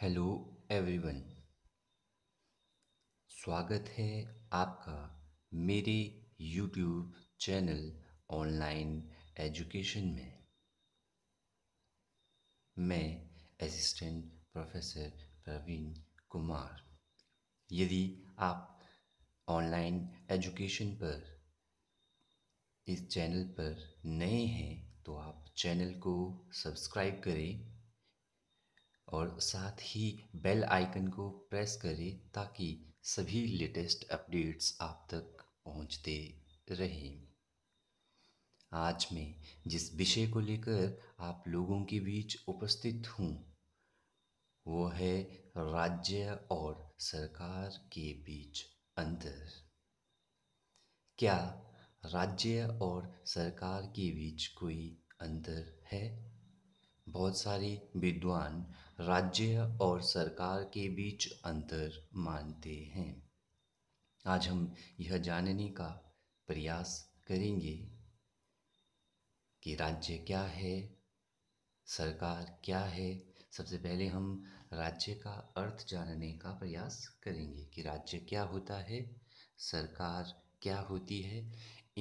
hello everyone स्वागत है आपका मेरे यूट्यूब चैनल ऑनलाइन एजुकेशन में मैं असिस्टेंट प्रोफेसर प्रवीण कुमार यदि आप ऑनलाइन एजुकेशन पर इस चैनल पर नए हैं तो आप चैनल को सब्सक्राइब करें और साथ ही बेल आइकन को प्रेस करें ताकि सभी लेटेस्ट अपडेट्स आप तक पहुंचते रहें आज मैं जिस विषय को लेकर आप लोगों के बीच उपस्थित हूँ वो है राज्य और सरकार के बीच अंतर क्या राज्य और सरकार के बीच कोई अंतर है बहुत सारे विद्वान राज्य और सरकार के बीच अंतर मानते हैं आज हम यह जानने का प्रयास करेंगे कि राज्य क्या है सरकार क्या है सबसे पहले हम राज्य का अर्थ जानने का प्रयास करेंगे कि राज्य क्या होता है सरकार क्या होती है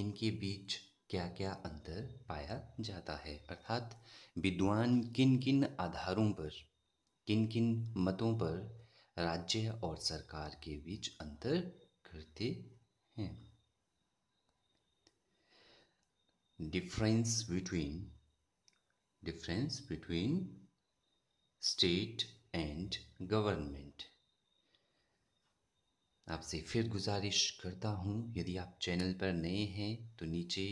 इनके बीच क्या क्या अंतर पाया जाता है अर्थात विद्वान किन किन आधारों पर किन किन मतों पर राज्य और सरकार के बीच अंतर करते हैं difference between difference between state and government आपसे फिर गुजारिश करता हूँ यदि आप चैनल पर नए हैं तो नीचे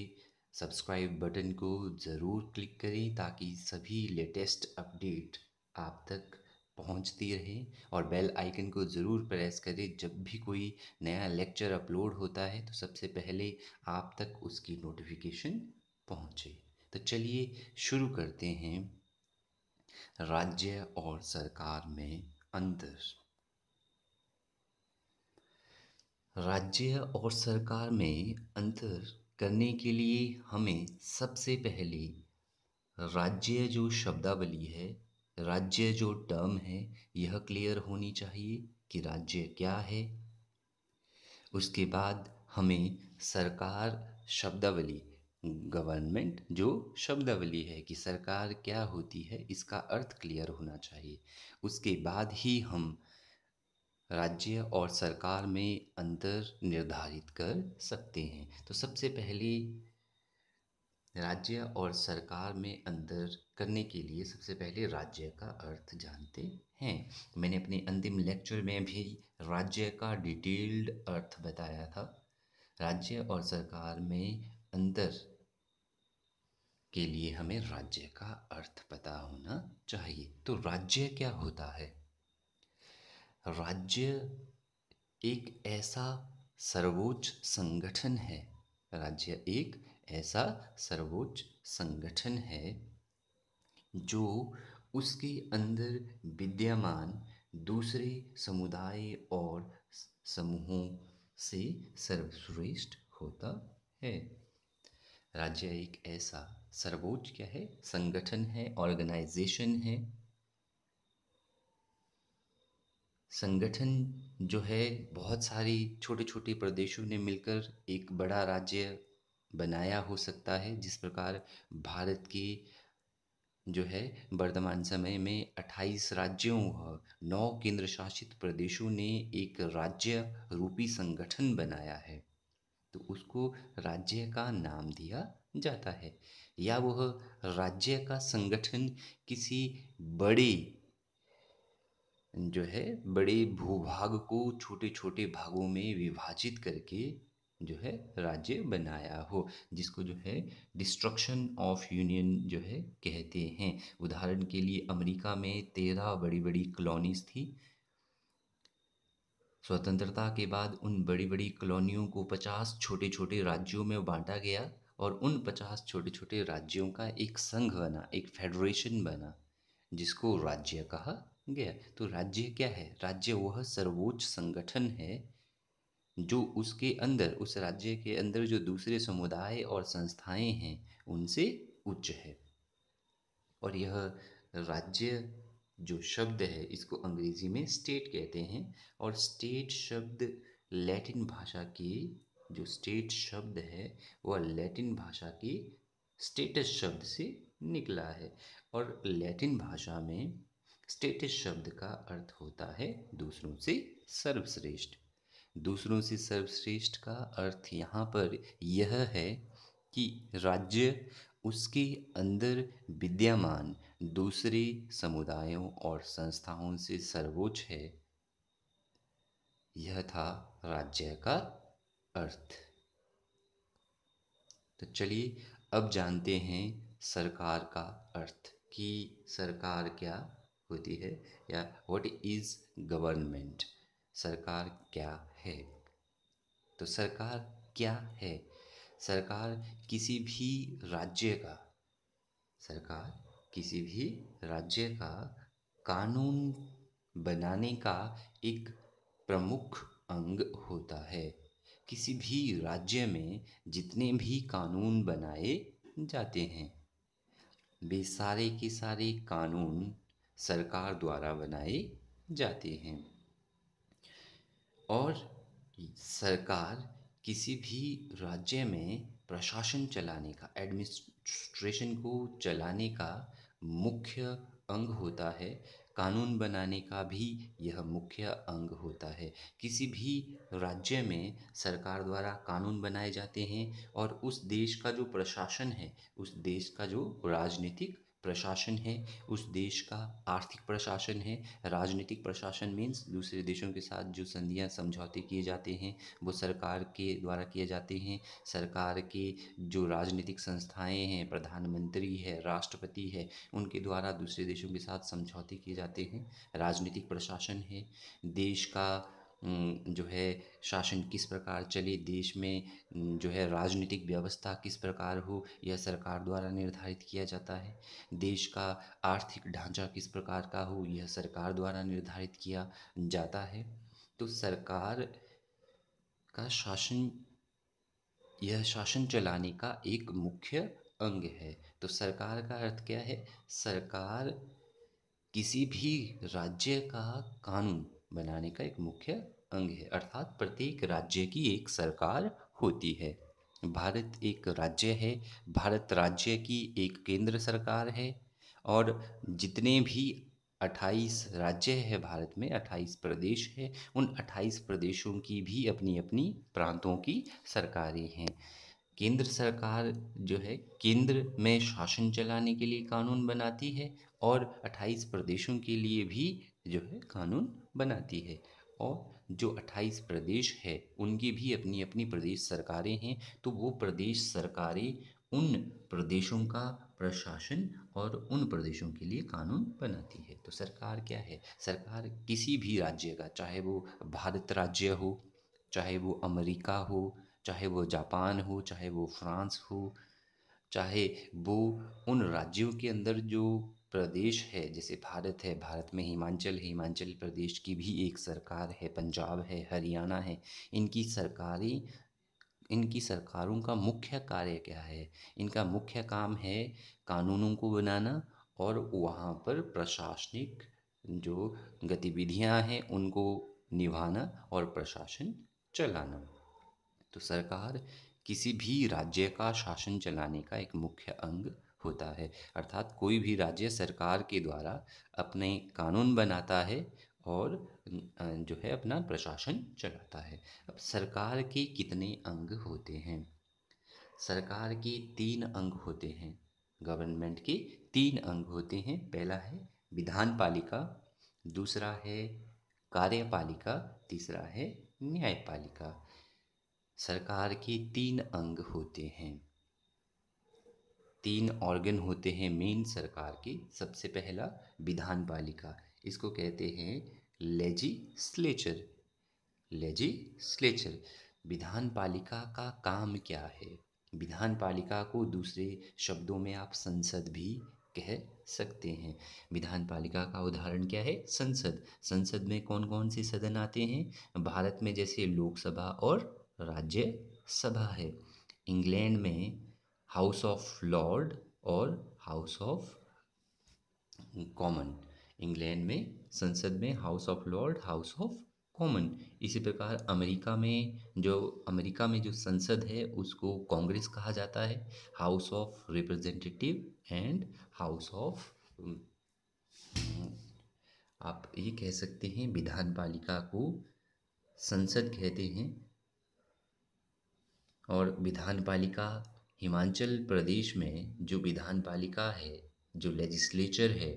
सब्सक्राइब बटन को ज़रूर क्लिक करें ताकि सभी लेटेस्ट अपडेट आप तक पहुंचती रहे और बेल आइकन को ज़रूर प्रेस करें जब भी कोई नया लेक्चर अपलोड होता है तो सबसे पहले आप तक उसकी नोटिफिकेशन पहुंचे तो चलिए शुरू करते हैं राज्य और सरकार में अंतर राज्य और सरकार में अंतर करने के लिए हमें सबसे पहले राज्य जो शब्दावली है राज्य जो टर्म है यह क्लियर होनी चाहिए कि राज्य क्या है उसके बाद हमें सरकार शब्दावली गवर्नमेंट जो शब्दावली है कि सरकार क्या होती है इसका अर्थ क्लियर होना चाहिए उसके बाद ही हम राज्य और सरकार में अंतर निर्धारित कर सकते हैं तो सबसे पहले राज्य और सरकार में अंतर करने के लिए सबसे पहले राज्य का अर्थ जानते हैं मैंने अपने अंतिम लेक्चर में भी राज्य का डिटेल्ड अर्थ बताया था राज्य और सरकार में अंतर के लिए हमें राज्य का अर्थ पता होना चाहिए तो राज्य क्या होता है राज्य एक ऐसा सर्वोच्च संगठन है राज्य एक ऐसा सर्वोच्च संगठन है जो उसके अंदर विद्यमान दूसरे समुदाय और समूहों से सर्वश्रेष्ठ होता है राज्य एक ऐसा सर्वोच्च क्या है संगठन है ऑर्गेनाइजेशन है संगठन जो है बहुत सारी छोटे छोटे प्रदेशों ने मिलकर एक बड़ा राज्य बनाया हो सकता है जिस प्रकार भारत की जो है वर्तमान समय में 28 राज्यों व नौ केंद्र शासित प्रदेशों ने एक राज्य रूपी संगठन बनाया है तो उसको राज्य का नाम दिया जाता है या वह राज्य का संगठन किसी बड़े जो है बड़े भूभाग को छोटे छोटे भागों में विभाजित करके जो है राज्य बनाया हो जिसको जो है डिस्ट्रक्शन ऑफ यूनियन जो है कहते हैं उदाहरण के लिए अमेरिका में तेरह बड़ी बड़ी कॉलोनीज थी स्वतंत्रता के बाद उन बड़ी बड़ी कॉलोनियों को पचास छोटे छोटे राज्यों में बांटा गया और उन पचास छोटे छोटे राज्यों का एक संघ बना एक फेडरेशन बना जिसको राज्य कहा गया तो राज्य क्या है राज्य वह सर्वोच्च संगठन है जो उसके अंदर उस राज्य के अंदर जो दूसरे समुदाय और संस्थाएं हैं उनसे उच्च है और यह राज्य जो शब्द है इसको अंग्रेजी में स्टेट कहते हैं और स्टेट शब्द लैटिन भाषा की जो स्टेट शब्द है वह लैटिन भाषा की स्टेटस शब्द से निकला है और लैटिन भाषा में स्टेटस शब्द का अर्थ होता है दूसरों से सर्वश्रेष्ठ दूसरों से सर्वश्रेष्ठ का अर्थ यहाँ पर यह है कि राज्य उसके अंदर विद्यमान दूसरे समुदायों और संस्थाओं से सर्वोच्च है यह था राज्य का अर्थ तो चलिए अब जानते हैं सरकार का अर्थ कि सरकार क्या होती है या व्हाट इज़ गवर्नमेंट सरकार क्या है तो सरकार क्या है सरकार किसी भी राज्य का सरकार किसी भी राज्य का कानून बनाने का एक प्रमुख अंग होता है किसी भी राज्य में जितने भी कानून बनाए जाते हैं वे सारे के सारे कानून सरकार द्वारा बनाए जाते हैं और सरकार किसी भी राज्य में प्रशासन चलाने का एडमिनिस्ट्रेशन को चलाने का मुख्य अंग होता है कानून बनाने का भी यह मुख्य अंग होता है किसी भी राज्य में सरकार द्वारा कानून बनाए जाते हैं और उस देश का जो प्रशासन है उस देश का जो राजनीतिक प्रशासन है उस देश का आर्थिक प्रशासन है राजनीतिक प्रशासन मीन्स दूसरे देशों के साथ जो संधियाँ समझौते किए जाते हैं वो सरकार के द्वारा किए जाते हैं सरकार के जो राजनीतिक संस्थाएं हैं प्रधानमंत्री है राष्ट्रपति है उनके द्वारा दूसरे देशों के साथ समझौते किए जाते हैं राजनीतिक प्रशासन है देश का जो है शासन किस प्रकार चले देश में जो है राजनीतिक व्यवस्था किस प्रकार हो यह सरकार द्वारा निर्धारित किया जाता है देश का आर्थिक ढांचा किस प्रकार का हो यह सरकार द्वारा निर्धारित किया जाता है तो सरकार का शासन यह शासन चलाने का एक मुख्य अंग है तो सरकार का अर्थ क्या है सरकार किसी भी राज्य का कानून बनाने का एक मुख्य अंग है अर्थात प्रत्येक राज्य की एक सरकार होती है भारत एक राज्य है भारत राज्य की एक केंद्र सरकार है और जितने भी 28 राज्य है भारत में 28 प्रदेश है उन 28 प्रदेशों की भी अपनी अपनी प्रांतों की सरकारें हैं केंद्र सरकार जो है केंद्र में शासन चलाने के लिए कानून बनाती है और 28 प्रदेशों के लिए भी जो है कानून बनाती है और जो 28 प्रदेश है उनकी भी अपनी अपनी प्रदेश सरकारें हैं तो वो प्रदेश सरकारें उन प्रदेशों का प्रशासन और उन प्रदेशों के लिए कानून बनाती है तो सरकार क्या है सरकार किसी भी राज्य का चाहे वो भारत राज्य हो चाहे वो अमेरिका हो चाहे वो जापान हो चाहे वो फ्रांस हो चाहे वो उन राज्यों के अंदर जो प्रदेश है जैसे भारत है भारत में हिमाचल है हिमाचल प्रदेश की भी एक सरकार है पंजाब है हरियाणा है इनकी सरकारी इनकी सरकारों का मुख्य कार्य क्या है इनका मुख्य काम है कानूनों को बनाना और वहाँ पर प्रशासनिक जो गतिविधियाँ हैं उनको निभाना और प्रशासन चलाना तो सरकार किसी भी राज्य का शासन चलाने का एक मुख्य अंग होता है अर्थात कोई भी राज्य सरकार के द्वारा अपने कानून बनाता है और जो है अपना प्रशासन चलाता है अब सरकार के कितने अंग होते हैं सरकार के तीन अंग होते हैं गवर्नमेंट के तीन अंग होते हैं पहला है विधान पालिका दूसरा है कार्यपालिका तीसरा है न्यायपालिका सरकार के तीन अंग होते हैं तीन ऑर्गन होते हैं मेन सरकार के सबसे पहला विधान पालिका इसको कहते हैं लेजिस्लेचर लेजिस्लेचर विधान पालिका का काम क्या है विधान पालिका को दूसरे शब्दों में आप संसद भी कह सकते हैं विधान पालिका का उदाहरण क्या है संसद संसद में कौन कौन से सदन आते हैं भारत में जैसे लोकसभा और राज्यसभा है इंग्लैंड में हाउस ऑफ लॉर्ड और हाउस ऑफ कॉमन इंग्लैंड में संसद में house of lord house of common इसी प्रकार अमेरिका में जो अमेरिका में जो संसद है उसको कांग्रेस कहा जाता है house of representative and house of आप ये कह सकते हैं विधान पालिका को संसद कहते हैं और विधान पालिका हिमाचल प्रदेश में जो विधान पालिका है जो लेजिस्लेचर है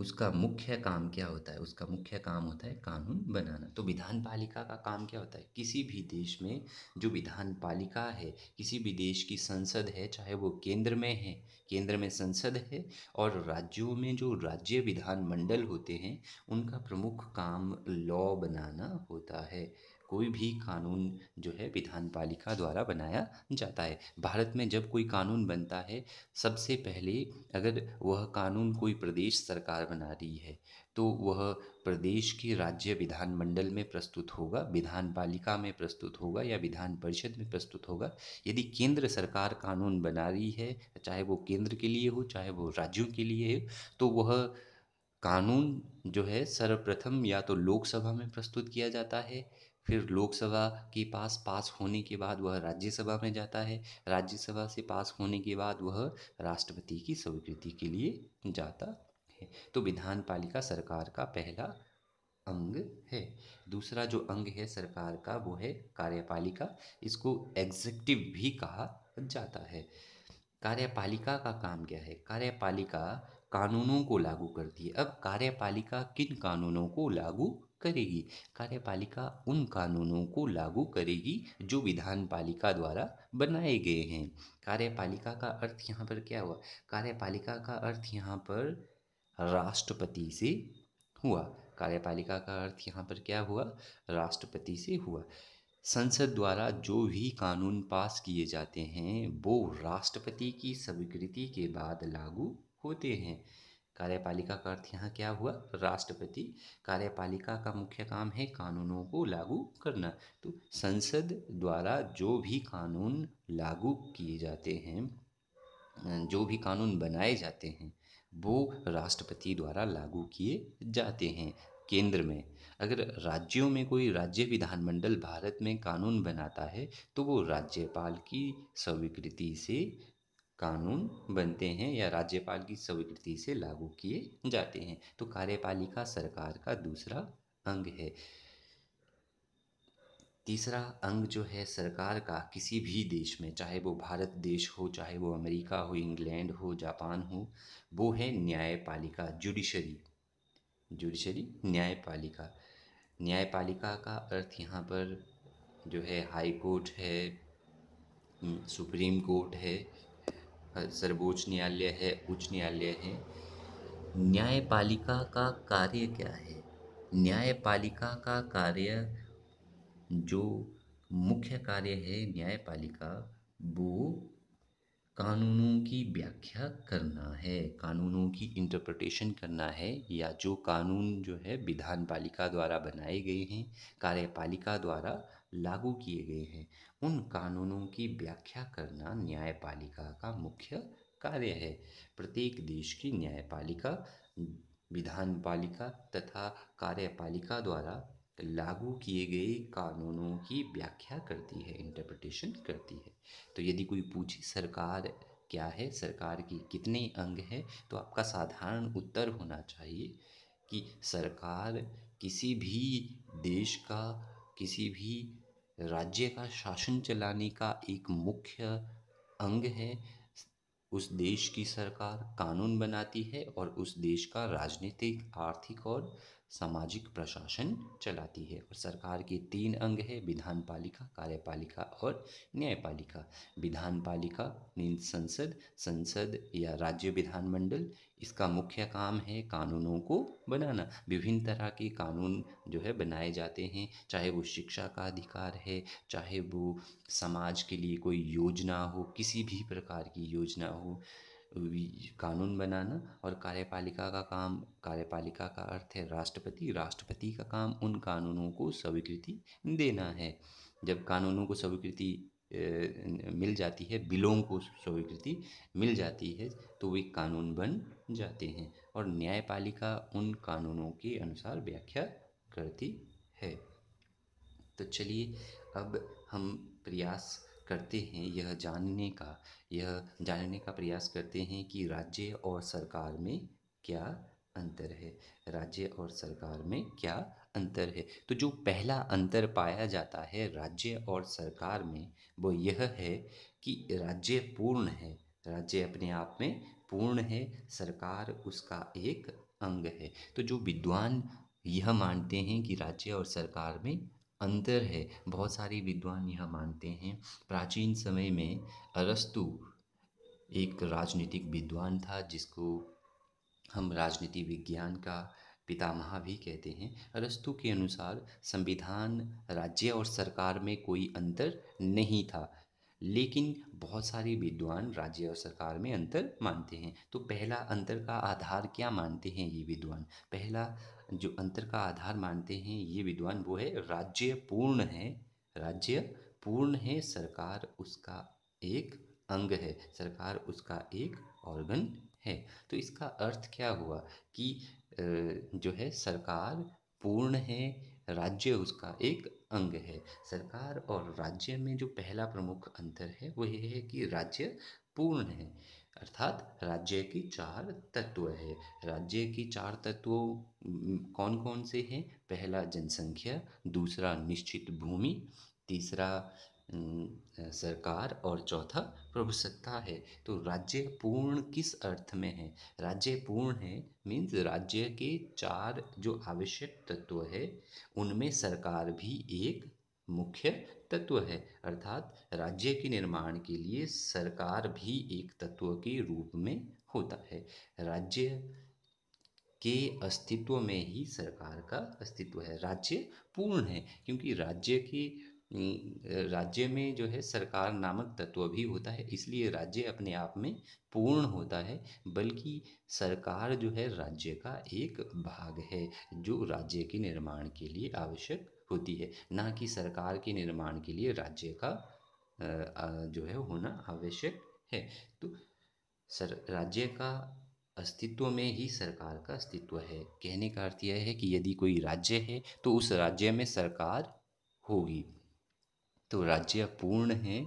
उसका मुख्य काम क्या होता है उसका मुख्य काम होता है कानून बनाना तो विधान पालिका का काम क्या होता है किसी भी देश में जो विधान पालिका है किसी भी देश की संसद है चाहे वो केंद्र में है केंद्र में संसद है और राज्यों में जो राज्य विधानमंडल होते हैं उनका प्रमुख काम लॉ बनाना होता है कोई भी कानून जो है विधान पालिका द्वारा बनाया जाता है भारत में जब कोई कानून बनता है सबसे पहले अगर वह कानून कोई प्रदेश सरकार बना रही है तो वह प्रदेश की राज्य विधानमंडल में प्रस्तुत होगा विधान पालिका में प्रस्तुत होगा या विधान परिषद में प्रस्तुत होगा यदि केंद्र सरकार कानून बना रही है चाहे वो केंद्र के लिए हो चाहे वो राज्यों के लिए हो तो वह कानून जो है सर्वप्रथम या तो लोकसभा में प्रस्तुत किया जाता है फिर लोकसभा के पास पास होने के बाद वह राज्यसभा में जाता है राज्यसभा से पास होने के बाद वह राष्ट्रपति की स्वीकृति के लिए जाता है तो विधान पालिका सरकार का पहला अंग है दूसरा जो अंग है सरकार का वो है कार्यपालिका इसको एग्जेक्टिव भी कहा जाता है कार्यपालिका का काम क्या है कार्यपालिका कानूनों को लागू करती है अब कार्यपालिका किन कानूनों को लागू करेगी कार्यपालिका उन कानूनों को लागू करेगी जो विधान पालिका द्वारा बनाए गए हैं कार्यपालिका का अर्थ यहाँ पर क्या हुआ कार्यपालिका का अर्थ यहाँ पर राष्ट्रपति से हुआ कार्यपालिका का अर्थ यहाँ पर क्या हुआ राष्ट्रपति से हुआ संसद द्वारा जो भी कानून पास किए जाते हैं वो राष्ट्रपति की स्वीकृति के बाद लागू होते हैं कार्यपालिका का अर्थ यहाँ क्या हुआ राष्ट्रपति कार्यपालिका का मुख्य काम है कानूनों को लागू करना तो संसद द्वारा जो भी कानून लागू किए जाते हैं जो भी कानून बनाए जाते हैं वो राष्ट्रपति द्वारा लागू किए जाते हैं केंद्र में अगर राज्यों में कोई राज्य विधानमंडल भारत में कानून बनाता है तो वो राज्यपाल की स्वीकृति से कानून बनते हैं या राज्यपाल की स्वीकृति से लागू किए जाते हैं तो कार्यपालिका सरकार का दूसरा अंग है तीसरा अंग जो है सरकार का किसी भी देश में चाहे वो भारत देश हो चाहे वो अमेरिका हो इंग्लैंड हो जापान हो वो है न्यायपालिका जुडिशरी जुडिशरी न्यायपालिका न्यायपालिका का अर्थ यहाँ पर जो है हाई कोर्ट है सुप्रीम कोर्ट है सर्वोच्च न्यायालय है उच्च न्यायालय है न्यायपालिका का कार्य क्या है न्यायपालिका का कार्य जो मुख्य कार्य है न्यायपालिका वो कानूनों की व्याख्या करना है कानूनों की इंटरप्रटेशन करना है या जो कानून जो है विधान पालिका द्वारा बनाए गए हैं कार्यपालिका द्वारा लागू किए गए हैं उन कानूनों की व्याख्या करना न्यायपालिका का मुख्य कार्य है प्रत्येक देश की न्यायपालिका विधान पालिका तथा कार्यपालिका द्वारा लागू किए गए कानूनों की व्याख्या करती है इंटरप्रिटेशन करती है तो यदि कोई पूछे सरकार क्या है सरकार के कितने अंग हैं तो आपका साधारण उत्तर होना चाहिए कि सरकार किसी भी देश का किसी भी राज्य का शासन चलाने का एक मुख्य अंग है उस देश की सरकार कानून बनाती है और उस देश का राजनीतिक आर्थिक और सामाजिक प्रशासन चलाती है और सरकार के तीन अंग है विधान पालिका कार्यपालिका और न्यायपालिका विधान पालिका मीन्स संसद संसद या राज्य विधानमंडल इसका मुख्य काम है कानूनों को बनाना विभिन्न तरह के कानून जो है बनाए जाते हैं चाहे वो शिक्षा का अधिकार है चाहे वो समाज के लिए कोई योजना हो किसी भी प्रकार की योजना हो कानून बनाना और कार्यपालिका का काम कार्यपालिका का अर्थ है राष्ट्रपति राष्ट्रपति का काम उन कानूनों को स्वीकृति देना है जब कानूनों को स्वीकृति मिल जाती है बिलों को स्वीकृति मिल जाती है तो वे कानून बन जाते हैं और न्यायपालिका उन कानूनों के अनुसार व्याख्या करती है तो चलिए अब हम प्रयास करते हैं यह जानने का यह जानने का प्रयास करते हैं कि राज्य और सरकार में क्या अंतर है राज्य और सरकार में क्या अंतर है तो जो पहला अंतर पाया जाता है राज्य और सरकार में वो यह है कि राज्य पूर्ण है राज्य अपने आप में पूर्ण है सरकार उसका एक अंग है तो जो विद्वान यह मानते हैं कि राज्य और सरकार में अंतर है बहुत सारे विद्वान यह मानते हैं प्राचीन समय में अरस्तु एक राजनीतिक विद्वान था जिसको हम राजनीति विज्ञान का पितामह भी कहते हैं अरस्तु के अनुसार संविधान राज्य और सरकार में कोई अंतर नहीं था लेकिन बहुत सारे विद्वान राज्य और सरकार में अंतर मानते हैं तो पहला अंतर का आधार क्या मानते हैं ये विद्वान पहला जो अंतर का आधार मानते हैं ये विद्वान वो है राज्य पूर्ण है राज्य पूर्ण है सरकार उसका एक अंग है सरकार उसका एक ऑर्गन है तो इसका अर्थ क्या हुआ कि जो है सरकार पूर्ण है राज्य उसका एक अंग है सरकार और राज्य में जो पहला प्रमुख अंतर है वह है कि राज्य पूर्ण है अर्थात राज्य की चार तत्व है राज्य की चार तत्व कौन कौन से हैं पहला जनसंख्या दूसरा निश्चित भूमि तीसरा सरकार और चौथा प्रभु सत्ता है तो राज्य पूर्ण किस अर्थ में है राज्य पूर्ण है मीन्स राज्य के चार जो आवश्यक तत्व है उनमें सरकार भी एक मुख्य तत्व है अर्थात राज्य के निर्माण के लिए सरकार भी एक तत्व के रूप में होता है राज्य के अस्तित्व में ही सरकार का अस्तित्व है राज्य पूर्ण है क्योंकि राज्य के राज्य में जो है सरकार नामक तत्व भी होता है इसलिए राज्य अपने आप में पूर्ण होता है बल्कि सरकार जो है राज्य का एक भाग है जो राज्य के निर्माण के लिए आवश्यक होती है ना कि सरकार के निर्माण के लिए राज्य का जो है होना आवश्यक है तो सर राज्य का अस्तित्व में ही सरकार का अस्तित्व है कहने का अर्थ यह है कि यदि कोई राज्य है तो उस राज्य में सरकार होगी तो राज्य पूर्ण है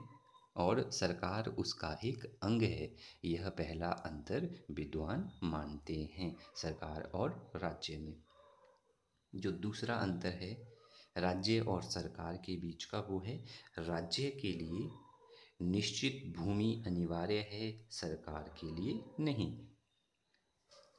और सरकार उसका एक अंग है यह पहला अंतर विद्वान मानते हैं सरकार और राज्य में जो दूसरा अंतर है राज्य और सरकार के बीच का वो है राज्य के लिए निश्चित भूमि अनिवार्य है सरकार के लिए नहीं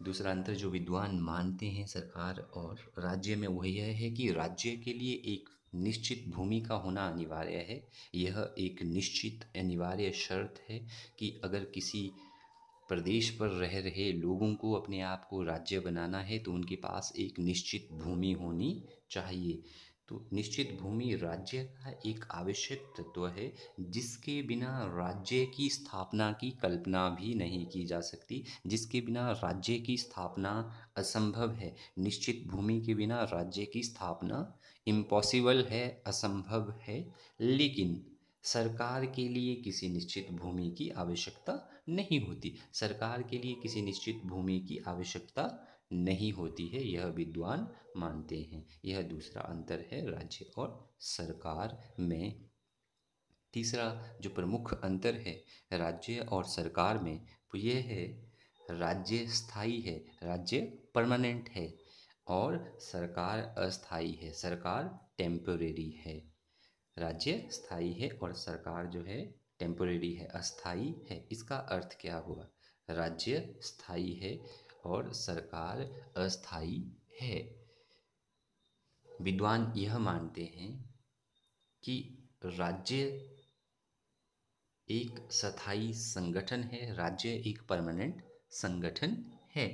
दूसरा अंतर जो विद्वान मानते हैं सरकार और राज्य में वह यह है कि राज्य के लिए एक निश्चित भूमि का होना अनिवार्य है यह एक निश्चित अनिवार्य शर्त है कि अगर किसी प्रदेश पर रह रहे लोगों को अपने आप को राज्य बनाना है तो उनके पास एक निश्चित भूमि होनी चाहिए तो निश्चित भूमि राज्य का एक आवश्यक तत्व है जिसके बिना राज्य की स्थापना की कल्पना भी नहीं की जा सकती जिसके बिना राज्य की स्थापना असंभव है निश्चित भूमि के बिना राज्य की स्थापना इम्पॉसिबल है असंभव है लेकिन सरकार के लिए किसी निश्चित भूमि की आवश्यकता नहीं होती सरकार के लिए किसी निश्चित भूमि की आवश्यकता नहीं होती है यह विद्वान मानते हैं यह दूसरा अंतर है राज्य और सरकार में तीसरा जो प्रमुख अंतर है राज्य और सरकार में वो यह है राज्य स्थायी है राज्य परमानेंट है और सरकार अस्थाई है सरकार टेम्पोरेरी है राज्य स्थाई है और सरकार जो है टेम्पोरेरी है अस्थाई है इसका अर्थ क्या हुआ राज्य स्थाई है और सरकार अस्थाई है विद्वान यह मानते हैं कि राज्य एक स्थाई संगठन है राज्य एक परमानेंट संगठन है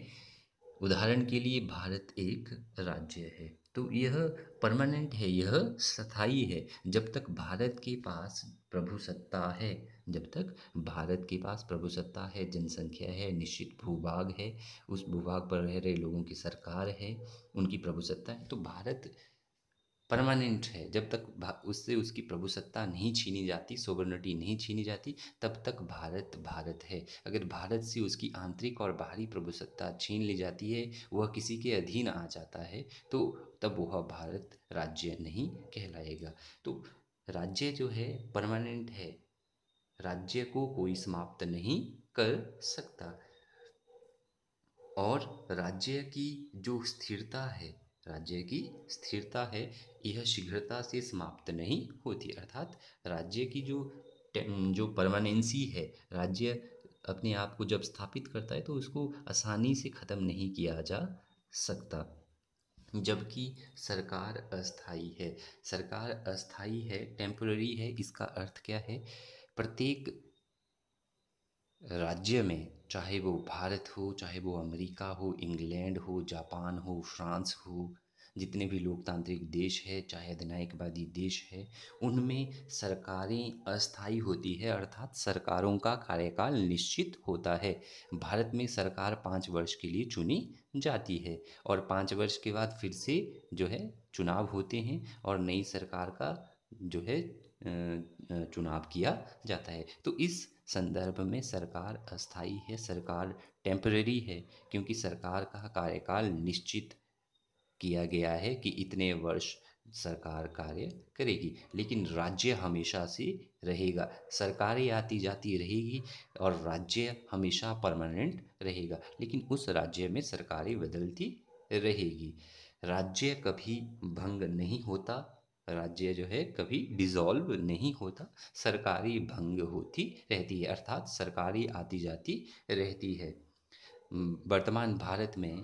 उदाहरण के लिए भारत एक राज्य है तो यह परमानेंट है यह स्थाई है जब तक भारत के पास प्रभु सत्ता है जब तक भारत के पास प्रभु सत्ता है जनसंख्या है निश्चित भूभाग है उस भूभाग पर रह रहे लोगों की सरकार है उनकी प्रभु सत्ता है तो भारत परमानेंट है जब तक उससे उसकी प्रभुसत्ता नहीं छीनी जाती सोवर्निटी नहीं छीनी जाती तब तक भारत भारत है अगर भारत से उसकी आंतरिक और बाहरी प्रभुसत्ता छीन ली जाती है वह किसी के अधीन आ जाता है तो तब वह भारत राज्य नहीं कहलाएगा तो राज्य जो है परमानेंट है राज्य को कोई समाप्त नहीं कर सकता और राज्य की जो स्थिरता है राज्य की स्थिरता है यह शीघ्रता से समाप्त नहीं होती अर्थात राज्य की जो जो परमानेंसी है राज्य अपने आप को जब स्थापित करता है तो उसको आसानी से ख़त्म नहीं किया जा सकता जबकि सरकार अस्थाई है सरकार अस्थाई है टेम्पररी है इसका अर्थ क्या है प्रत्येक राज्य में चाहे वो भारत हो चाहे वो अमेरिका हो इंग्लैंड हो जापान हो फ्रांस हो जितने भी लोकतांत्रिक देश है चाहे अधिनायकवादी देश है उनमें सरकारें अस्थाई होती है अर्थात सरकारों का कार्यकाल निश्चित होता है भारत में सरकार पाँच वर्ष के लिए चुनी जाती है और पाँच वर्ष के बाद फिर से जो है चुनाव होते हैं और नई सरकार का जो है चुनाव किया जाता है तो इस संदर्भ में सरकार अस्थाई है सरकार टेम्परेरी है क्योंकि सरकार का कार्यकाल निश्चित किया गया है कि इतने वर्ष सरकार कार्य करेगी लेकिन राज्य हमेशा से रहेगा सरकारें आती जाती रहेगी और राज्य हमेशा परमानेंट रहेगा लेकिन उस राज्य में सरकारें बदलती रहेगी राज्य कभी भंग नहीं होता राज्य जो है कभी डिज़ोल्व नहीं होता सरकारी भंग होती रहती है अर्थात सरकारी आती जाती रहती है वर्तमान भारत में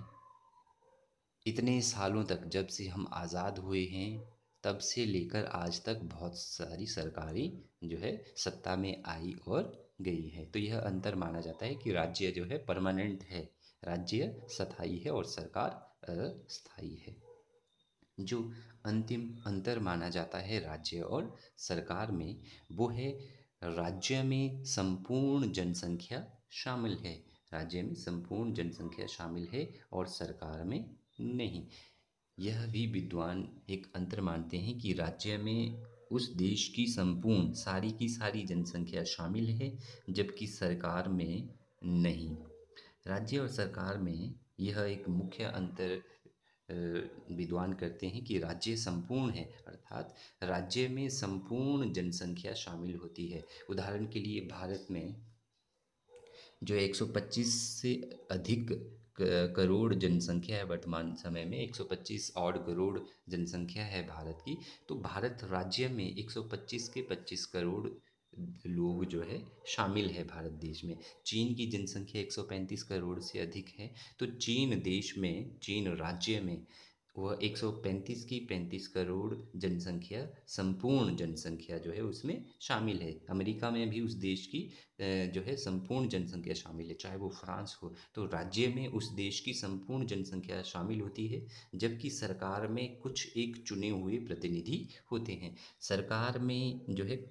इतने सालों तक जब से हम आज़ाद हुए हैं तब से लेकर आज तक बहुत सारी सरकारी जो है सत्ता में आई और गई है तो यह अंतर माना जाता है कि राज्य जो है परमानेंट है राज्य स्थायी है और सरकार अस्थायी है जो अंतिम अंतर माना जाता है राज्य और सरकार में वो है राज्य में संपूर्ण जनसंख्या शामिल है राज्य में संपूर्ण जनसंख्या शामिल है और सरकार में नहीं यह भी विद्वान एक अंतर मानते हैं कि राज्य में उस देश की संपूर्ण सारी की सारी जनसंख्या शामिल है जबकि सरकार में नहीं राज्य और सरकार में यह एक मुख्य अंतर विद्वान करते हैं कि राज्य संपूर्ण है अर्थात राज्य में संपूर्ण जनसंख्या शामिल होती है उदाहरण के लिए भारत में जो 125 से अधिक करोड़ जनसंख्या है वर्तमान समय में 125 और करोड़ जनसंख्या है भारत की तो भारत राज्य में 125 के 25 करोड़ लोग जो है शामिल है भारत देश में चीन की जनसंख्या 135 करोड़ से अधिक है तो चीन देश में चीन राज्य में वह 135 की 35 करोड़ जनसंख्या संपूर्ण जनसंख्या जो है उसमें शामिल है अमेरिका में भी उस देश की जो है संपूर्ण जनसंख्या शामिल है चाहे वो फ्रांस हो तो राज्य में उस देश की संपूर्ण जनसंख्या शामिल होती है जबकि सरकार में कुछ एक चुने हुए प्रतिनिधि होते हैं सरकार में जो है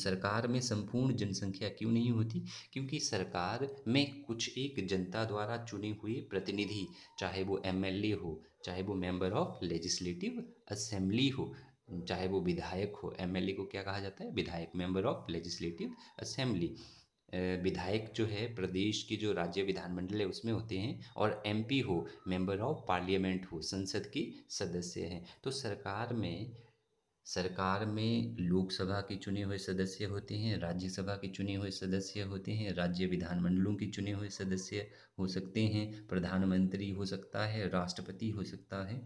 सरकार में संपूर्ण जनसंख्या क्यों नहीं होती क्योंकि सरकार में कुछ एक जनता द्वारा चुने हुए प्रतिनिधि चाहे वो एमएलए हो चाहे वो मेंबर ऑफ लेजिस्लेटिव असेंबली हो चाहे वो विधायक हो एमएलए को क्या कहा जाता है विधायक मेंबर ऑफ लेजिस्लेटिव असेंबली विधायक जो है प्रदेश की जो राज्य विधानमंडल है उसमें होते हैं और एमपी हो मेंबर ऑफ पार्लियामेंट हो संसद के सदस्य हैं तो सरकार में सरकार में लोकसभा के चुने हुए सदस्य होते हैं राज्यसभा के चुने हुए सदस्य होते हैं राज्य विधानमंडलों के चुने हुए सदस्य हो सकते हैं प्रधानमंत्री हो सकता है राष्ट्रपति हो सकता है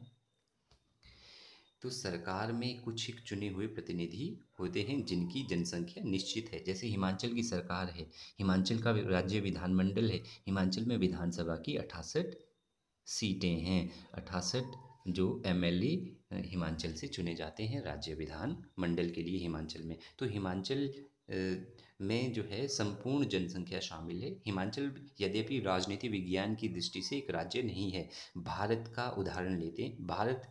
तो सरकार में कुछ एक चुने हुए प्रतिनिधि होते हैं जिनकी जनसंख्या निश्चित है जैसे हिमाचल की सरकार है हिमाचल का राज्य विधानमंडल है हिमाचल में विधानसभा की अठासठ सीटें हैं अठासठ जो एमएलए हिमाचल से चुने जाते हैं राज्य विधान मंडल के लिए हिमाचल में तो हिमाचल में जो है संपूर्ण जनसंख्या शामिल है हिमाचल यद्यपि राजनीति विज्ञान की दृष्टि से एक राज्य नहीं है भारत का उदाहरण लेते हैं भारत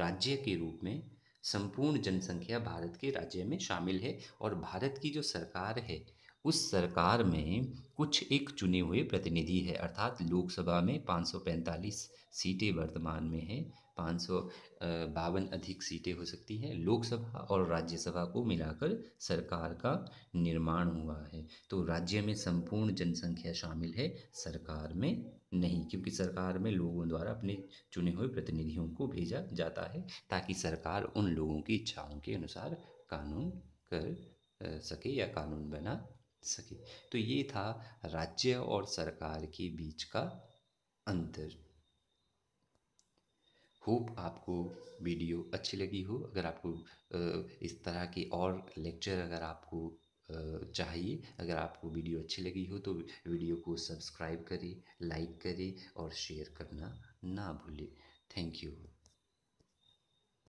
राज्य के रूप में संपूर्ण जनसंख्या भारत के राज्य में शामिल है और भारत की जो सरकार है उस सरकार में कुछ एक चुने हुए प्रतिनिधि है अर्थात लोकसभा में 545 सीटें वर्तमान में हैं पाँच सौ बावन अधिक सीटें हो सकती हैं लोकसभा और राज्यसभा को मिलाकर सरकार का निर्माण हुआ है तो राज्य में संपूर्ण जनसंख्या शामिल है सरकार में नहीं क्योंकि सरकार में लोगों द्वारा अपने चुने हुए प्रतिनिधियों को भेजा जाता है ताकि सरकार उन लोगों की इच्छाओं के अनुसार कानून कर सके या कानून बना सके तो ये था राज्य और सरकार के बीच का अंतर होप आपको वीडियो अच्छी लगी हो अगर आपको इस तरह के और लेक्चर अगर आपको चाहिए अगर आपको वीडियो अच्छी लगी हो तो वीडियो को सब्सक्राइब करें लाइक करें और शेयर करना ना भूलें थैंक यू